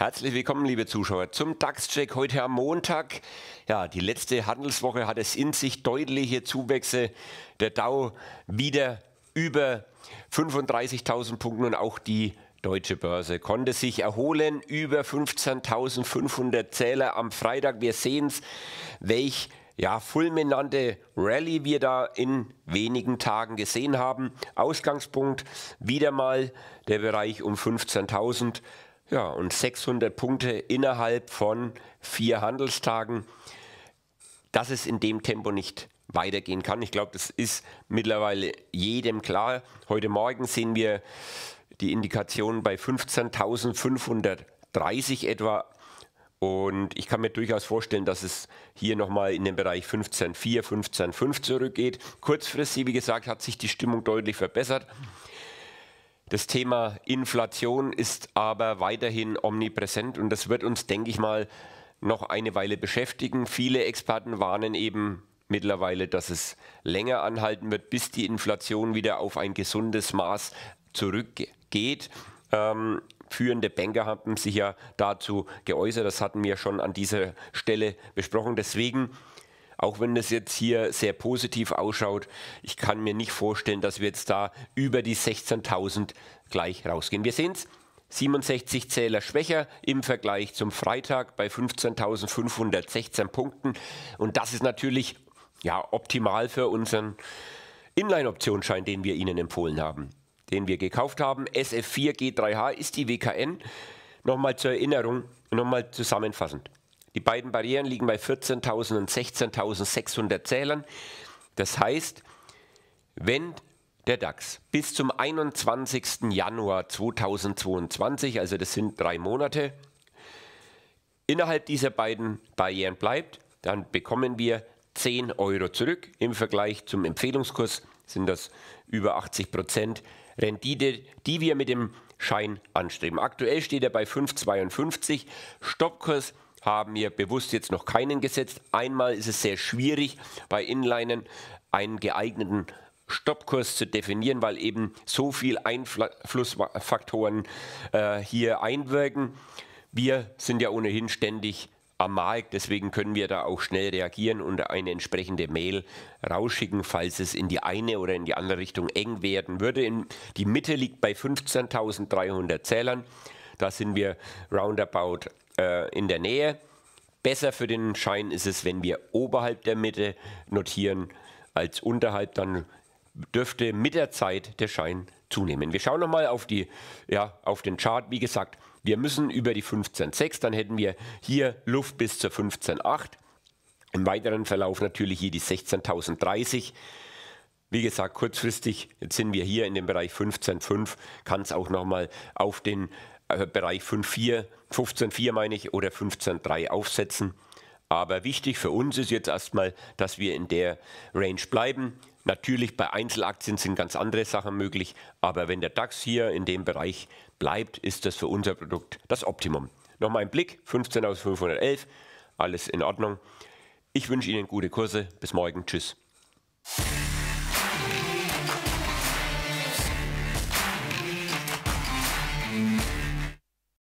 Herzlich willkommen, liebe Zuschauer, zum DAX-Check heute am Montag. Ja, die letzte Handelswoche hat es in sich deutliche Zuwächse. Der Dow wieder über 35.000 Punkten und auch die Deutsche Börse konnte sich erholen. Über 15.500 Zähler am Freitag. Wir sehen es, welch ja, fulminante Rallye wir da in wenigen Tagen gesehen haben. Ausgangspunkt wieder mal der Bereich um 15.000. Ja, und 600 Punkte innerhalb von vier Handelstagen, dass es in dem Tempo nicht weitergehen kann. Ich glaube, das ist mittlerweile jedem klar. Heute Morgen sehen wir die Indikation bei 15.530 etwa. Und ich kann mir durchaus vorstellen, dass es hier nochmal in den Bereich 15.4, 15.5 zurückgeht. Kurzfristig, wie gesagt, hat sich die Stimmung deutlich verbessert. Das Thema Inflation ist aber weiterhin omnipräsent und das wird uns, denke ich mal, noch eine Weile beschäftigen. Viele Experten warnen eben mittlerweile, dass es länger anhalten wird, bis die Inflation wieder auf ein gesundes Maß zurückgeht. Ähm, führende Banker haben sich ja dazu geäußert, das hatten wir schon an dieser Stelle besprochen. Deswegen auch wenn das jetzt hier sehr positiv ausschaut, ich kann mir nicht vorstellen, dass wir jetzt da über die 16.000 gleich rausgehen. Wir sehen es. 67 Zähler schwächer im Vergleich zum Freitag bei 15.516 Punkten. Und das ist natürlich ja, optimal für unseren Inline-Optionsschein, den wir Ihnen empfohlen haben, den wir gekauft haben. SF4 G3H ist die WKN. Nochmal zur Erinnerung, nochmal zusammenfassend. Die beiden Barrieren liegen bei 14.000 und 16.600 Zählern. Das heißt, wenn der DAX bis zum 21. Januar 2022, also das sind drei Monate, innerhalb dieser beiden Barrieren bleibt, dann bekommen wir 10 Euro zurück. Im Vergleich zum Empfehlungskurs sind das über 80 Prozent Rendite, die wir mit dem Schein anstreben. Aktuell steht er bei 5,52, Stoppkurs haben wir bewusst jetzt noch keinen gesetzt. Einmal ist es sehr schwierig, bei Inlinen einen geeigneten Stoppkurs zu definieren, weil eben so viele Einflussfaktoren äh, hier einwirken. Wir sind ja ohnehin ständig am Markt, deswegen können wir da auch schnell reagieren und eine entsprechende Mail rausschicken, falls es in die eine oder in die andere Richtung eng werden würde. die Mitte liegt bei 15.300 Zählern. Da sind wir roundabout äh, in der Nähe. Besser für den Schein ist es, wenn wir oberhalb der Mitte notieren, als unterhalb, dann dürfte mit der Zeit der Schein zunehmen. Wir schauen nochmal auf, ja, auf den Chart. Wie gesagt, wir müssen über die 15,6, dann hätten wir hier Luft bis zur 15,8. Im weiteren Verlauf natürlich hier die 16.030. Wie gesagt, kurzfristig, jetzt sind wir hier in dem Bereich 15,5, kann es auch nochmal auf den also Bereich 5.4, 15.4 meine ich, oder 15.3 aufsetzen. Aber wichtig für uns ist jetzt erstmal, dass wir in der Range bleiben. Natürlich bei Einzelaktien sind ganz andere Sachen möglich, aber wenn der DAX hier in dem Bereich bleibt, ist das für unser Produkt das Optimum. Nochmal ein Blick, 15 aus 511, alles in Ordnung. Ich wünsche Ihnen gute Kurse, bis morgen, tschüss.